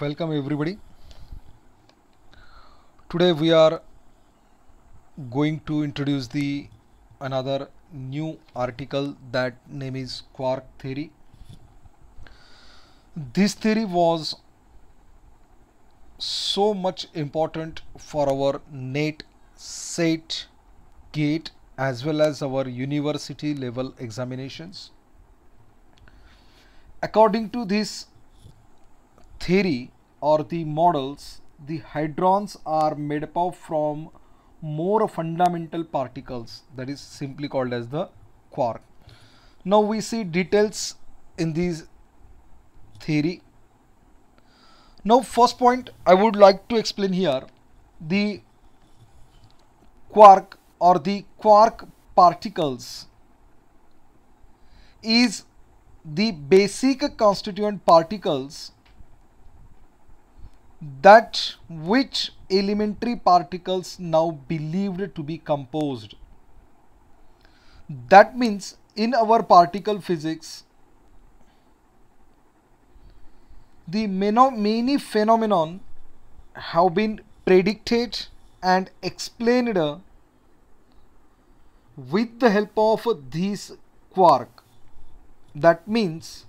welcome everybody today we are going to introduce the another new article that name is quark theory this theory was so much important for our NET SAT gate as well as our university level examinations according to this theory or the models, the hadrons are made up of from more fundamental particles that is simply called as the quark. Now we see details in this theory. Now first point I would like to explain here the quark or the quark particles is the basic constituent particles that which elementary particles now believed to be composed. That means in our particle physics, the many phenomenon have been predicted and explained with the help of these quark. That means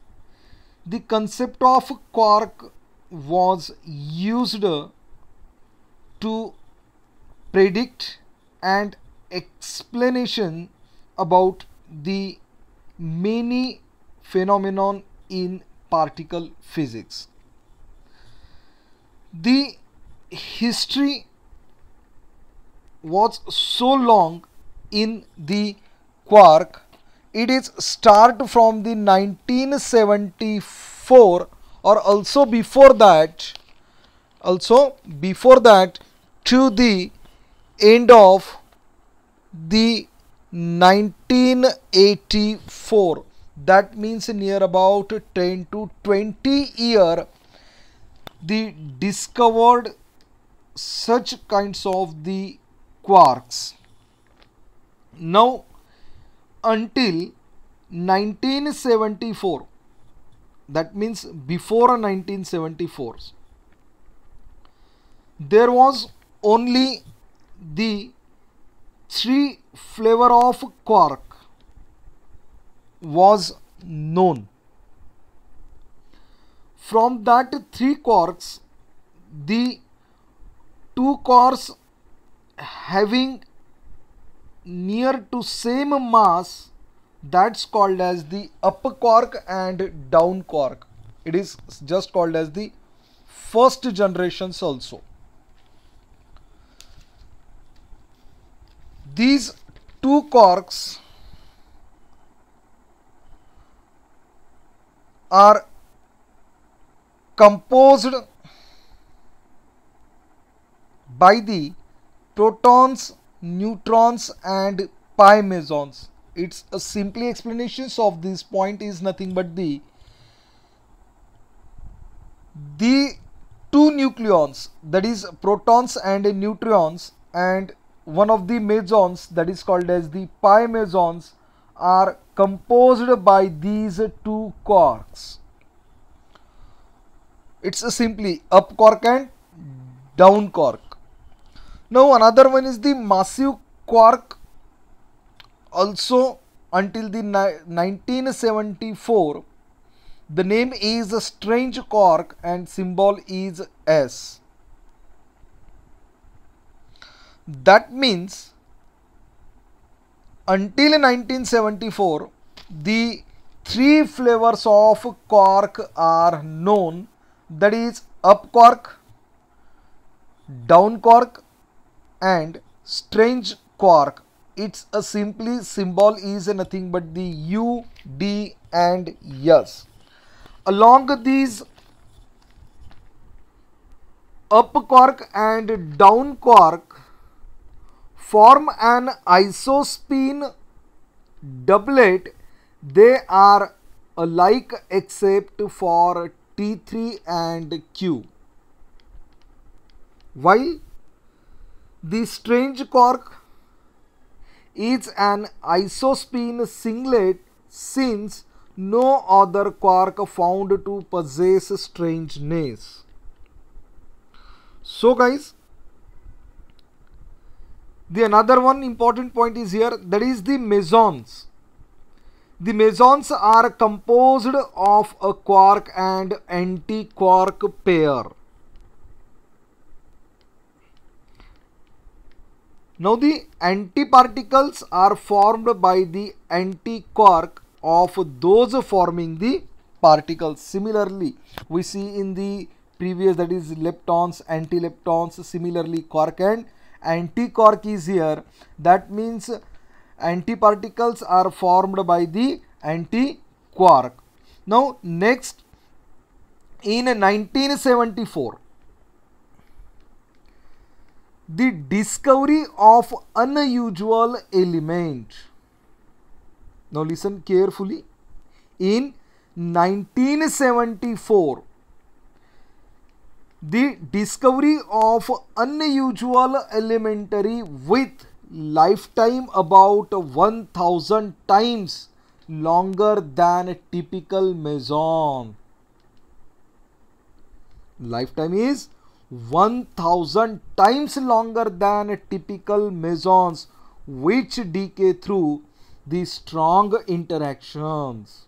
the concept of quark was used to predict and explanation about the many phenomenon in particle physics. The history was so long in the quark it is start from the 1974 or also before that also before that to the end of the 1984 that means near about 10 to 20 year they discovered such kinds of the quarks now until 1974 that means before 1974 there was only the three flavor of quark was known from that three quarks the two quarks having near to same mass that's called as the upper quark and down quark. it is just called as the first generations also these two quarks are composed by the protons neutrons and pi mesons it's a simply explanations of this point is nothing but the the two nucleons that is protons and neutrons and one of the mesons that is called as the pi mesons are composed by these two quarks. It's a simply up quark and down quark. Now another one is the massive quark also until the 1974 the name is strange cork and symbol is s that means until 1974 the three flavors of cork are known that is up cork down cork and strange quark it's a simply symbol is nothing but the U, D and s. Along these up quark and down quark form an isospin doublet. They are alike except for T3 and Q. While the strange quark? is an isospin singlet since no other quark found to possess strangeness. So guys, the another one important point is here that is the mesons. The mesons are composed of a quark and anti-quark pair. Now the antiparticles are formed by the antiquark of those forming the particles. Similarly, we see in the previous that is leptons, antileptons, similarly quark and antiquark is here. That means antiparticles are formed by the antiquark. Now next in 1974 the discovery of unusual element. Now listen carefully. In 1974, the discovery of unusual elementary with lifetime about 1000 times longer than typical meson. Lifetime is 1000 times longer than typical mesons which decay through the strong interactions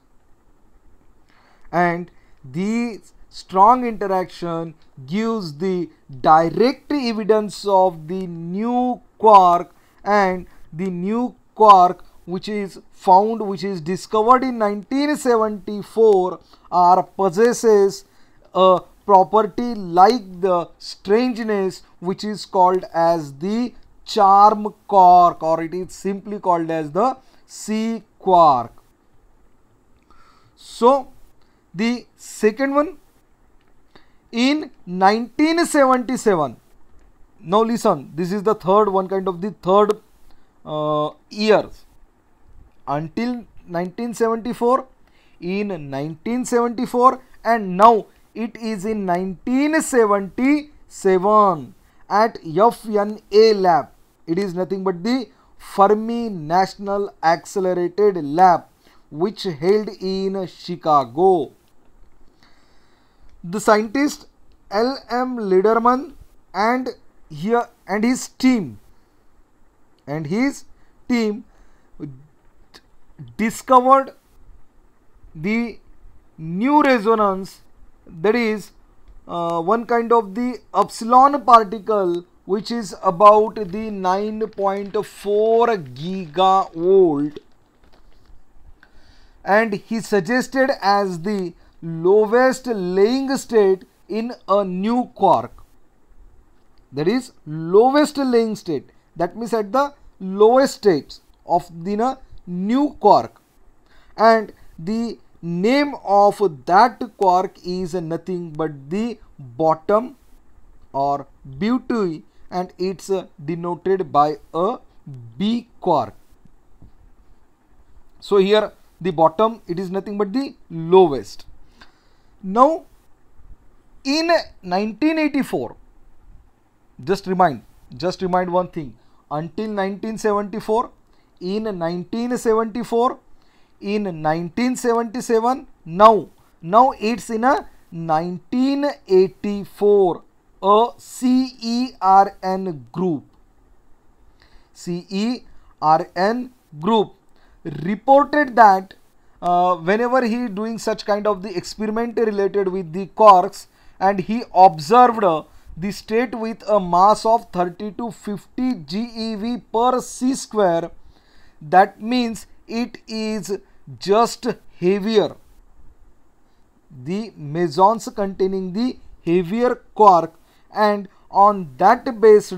and these strong interaction gives the direct evidence of the new quark and the new quark which is found which is discovered in 1974 are possesses a property like the strangeness which is called as the charm quark or it is simply called as the C quark. So, the second one in 1977 now listen this is the third one kind of the third uh, year until 1974 in 1974 and now it is in 1977 at FNA lab. It is nothing but the Fermi National Accelerated Lab which held in Chicago. The scientist L.M. Lederman and here and his team and his team discovered the new resonance that is uh, one kind of the epsilon particle which is about the 9.4 gigavolt and he suggested as the lowest laying state in a new quark that is lowest laying state that means at the lowest states of the new quark and the name of that quark is nothing but the bottom or beauty and it's denoted by a B quark. So here the bottom it is nothing but the lowest. Now in 1984 just remind just remind one thing until 1974 in 1974 in 1977 now now it's in a 1984 a CERN group CERN group reported that uh, whenever he doing such kind of the experiment related with the corks and he observed uh, the state with a mass of 30 to 50 GeV per C square that means it is just heavier. The mesons containing the heavier quark and on that based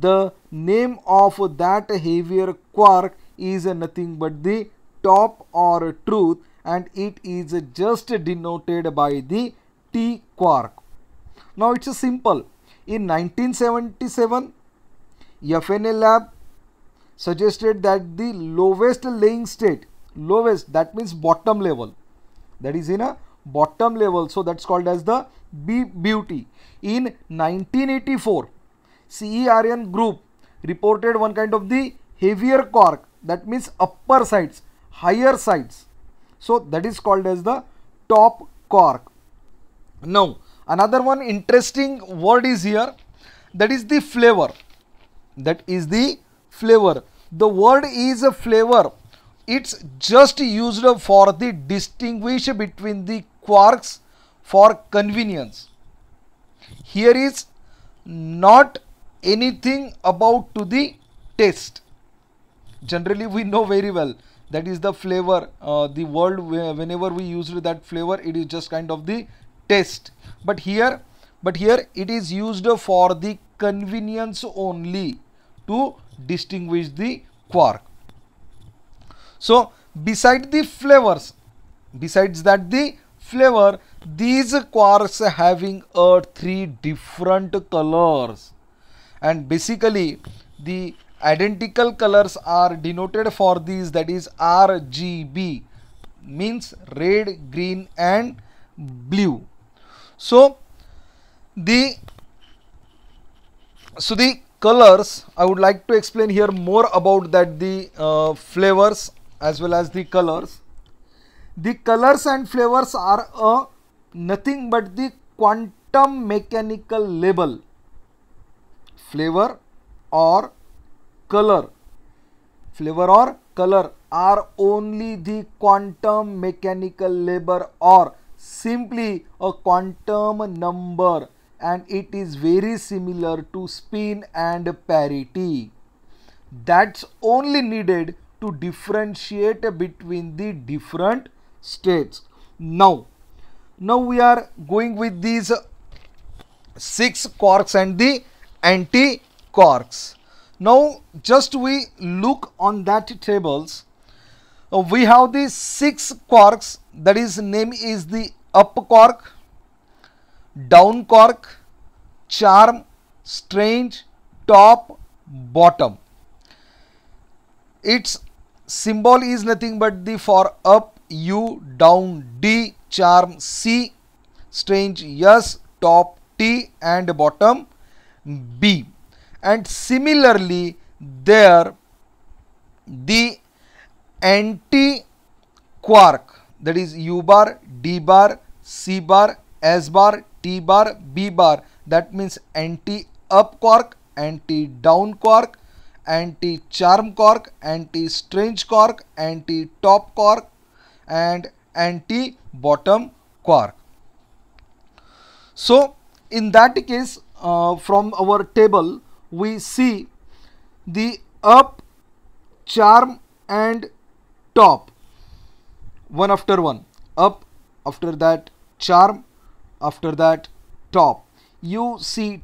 the name of that heavier quark is nothing but the top or truth and it is just denoted by the T quark. Now it's simple. In 1977, FNA lab suggested that the lowest laying state lowest that means bottom level that is in a bottom level so that's called as the B beauty in 1984 CERN group reported one kind of the heavier cork that means upper sides higher sides so that is called as the top cork now another one interesting word is here that is the flavor that is the flavor the word is a flavor it's just used for the distinguish between the quarks for convenience. Here is not anything about to the taste. Generally we know very well that is the flavor uh, the world whenever we used that flavor it is just kind of the taste but here but here it is used for the convenience only to distinguish the quark so, beside the flavors, besides that the flavor, these quarks having a three different colors and basically the identical colors are denoted for these that is RGB means red, green and blue. So, the so the colors I would like to explain here more about that the uh, flavors as well as the colors. The colors and flavors are a nothing but the quantum mechanical label flavor or color flavor or color are only the quantum mechanical label or simply a quantum number and it is very similar to spin and parity that's only needed to differentiate between the different states. Now, now we are going with these six quarks and the anti-quarks. Now, just we look on that tables. Uh, we have the six quarks that is name is the up quark, down quark, charm, strange, top, bottom. Its symbol is nothing but the for up U, down D, charm C, strange yes, top T and bottom B. And similarly there the anti quark that is U bar, D bar, C bar, S bar, T bar, B bar that means anti up quark, anti down quark anti-charm cork, anti-strange cork, anti-top cork and anti-bottom cork. So in that case uh, from our table we see the up, charm and top one after one up after that charm after that top you see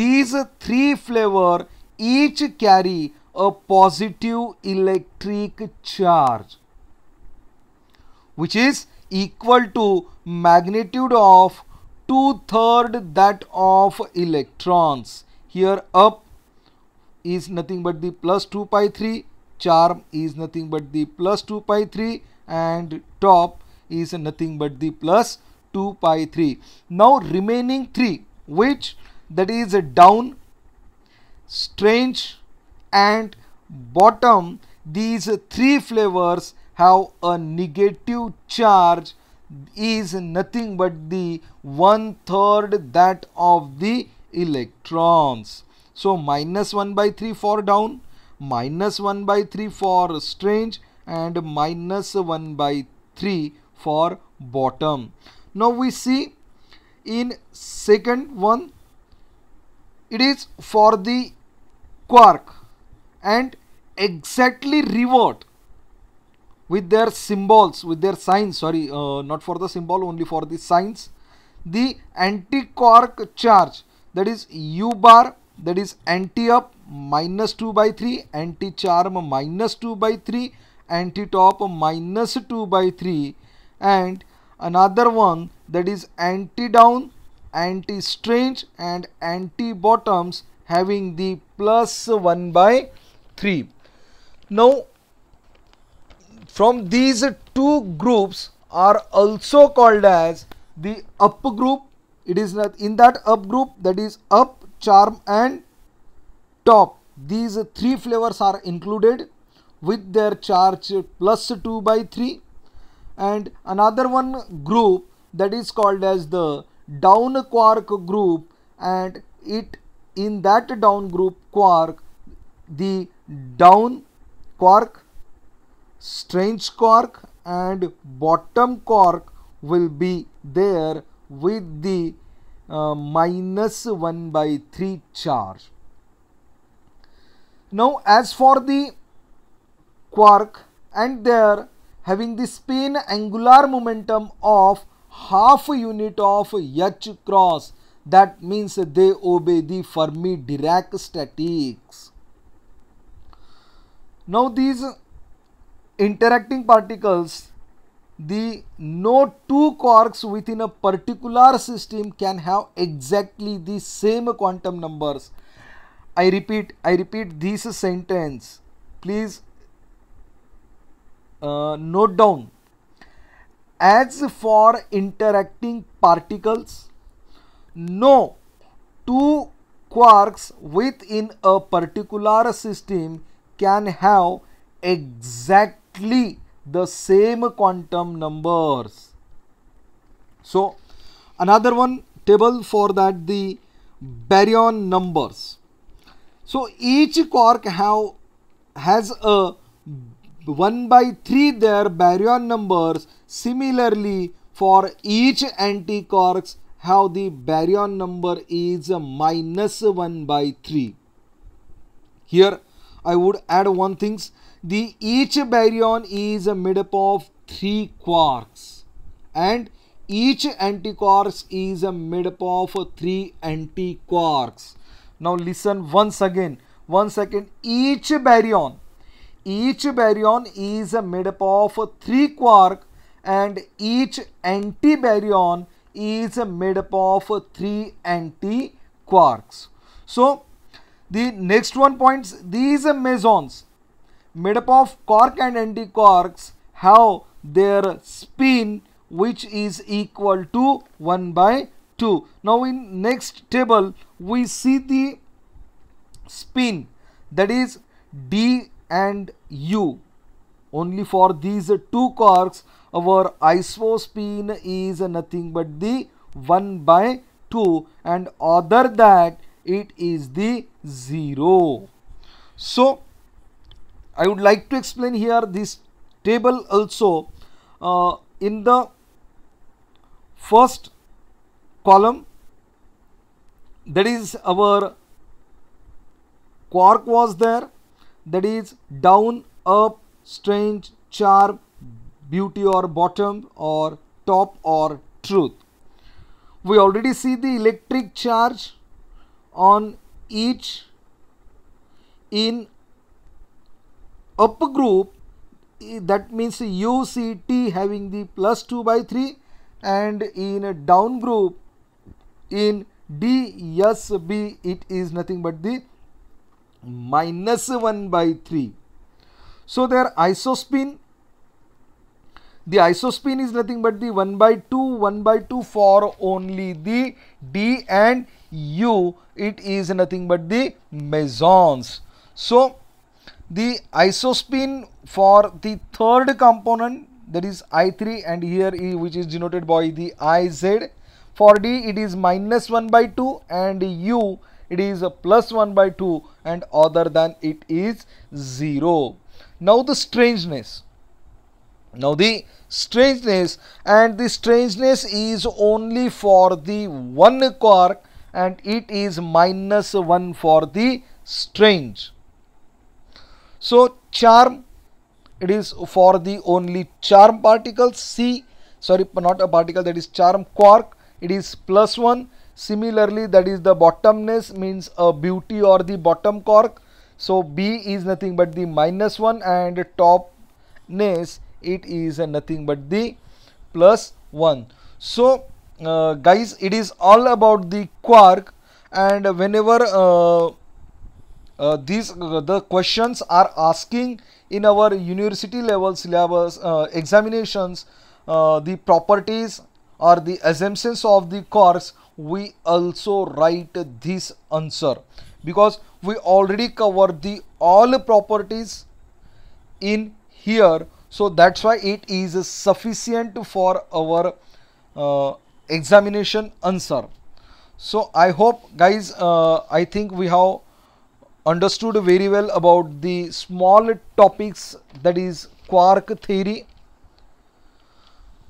these three flavor each carry a positive electric charge which is equal to magnitude of two-third that of electrons. Here up is nothing but the plus 2 pi 3, charm is nothing but the plus 2 pi 3 and top is nothing but the plus 2 pi 3. Now remaining 3 which that is down strange and bottom these three flavors have a negative charge is nothing but the one third that of the electrons. So minus 1 by 3 for down, minus 1 by 3 for strange and minus 1 by 3 for bottom. Now we see in second one it is for the quark and exactly revert with their symbols with their signs sorry uh, not for the symbol only for the signs the anti-quark charge that is u bar that is anti-up minus 2 by 3 anti-charm minus 2 by 3 anti-top minus 2 by 3 and another one that is anti-down anti-strange and anti-bottoms having the plus 1 by 3. Now from these two groups are also called as the up group. It is not in that up group that is up, charm and top. These three flavors are included with their charge plus 2 by 3 and another one group that is called as the down quark group and it in that down group quark the down quark, strange quark and bottom quark will be there with the uh, minus 1 by 3 charge. Now as for the quark and there having the spin angular momentum of half unit of h cross that means they obey the Fermi Dirac statics. Now these interacting particles, the no two quarks within a particular system can have exactly the same quantum numbers. I repeat, I repeat this sentence. Please uh, note down. As for interacting particles, no, two quarks within a particular system can have exactly the same quantum numbers. So another one table for that the baryon numbers. So each quark have has a 1 by 3 their baryon numbers. Similarly for each anti-quarks how the baryon number is minus 1 by 3. Here I would add one things. The each baryon is made up of 3 quarks and each antiquarks is made up of 3 antiquarks. Now listen once again, one second, each baryon, each baryon is made up of 3 quark and each antibaryon is made up of three anti-quarks. So the next one points these mesons made up of quark and antiquarks have their spin which is equal to 1 by 2. Now in next table we see the spin that is d and u only for these two quarks our isospin is nothing but the 1 by 2 and other that it is the 0. So, I would like to explain here this table also uh, in the first column that is our quark was there that is down up strange charm beauty or bottom or top or truth. We already see the electric charge on each in upper group that means UCT having the plus 2 by 3 and in a down group in DSB it is nothing but the minus 1 by 3. So their isospin the isospin is nothing but the 1 by 2 1 by 2 for only the D and U it is nothing but the mesons. So the isospin for the third component that is I3 and here E which is denoted by the IZ for D it is minus 1 by 2 and U it is a plus 1 by 2 and other than it is 0. Now the strangeness. Now the strangeness and the strangeness is only for the one quark and it is minus 1 for the strange. So charm it is for the only charm particle C sorry not a particle that is charm quark it is plus 1 similarly that is the bottomness means a beauty or the bottom quark so B is nothing but the minus 1 and topness it is nothing but the plus 1 so uh, guys it is all about the quark and whenever uh, uh, these uh, the questions are asking in our university level syllabus uh, examinations uh, the properties or the assumptions of the quarks we also write this answer because we already covered the all properties in here so that's why it is sufficient for our uh, examination answer. So I hope guys, uh, I think we have understood very well about the small topics that is quark theory.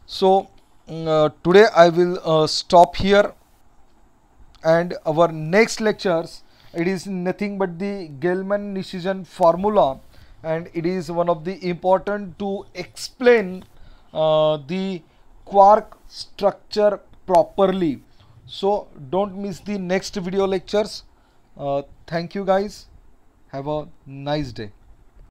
So mm, uh, today I will uh, stop here and our next lectures it is nothing but the Gelman decision formula and it is one of the important to explain uh, the quark structure properly so don't miss the next video lectures uh, thank you guys have a nice day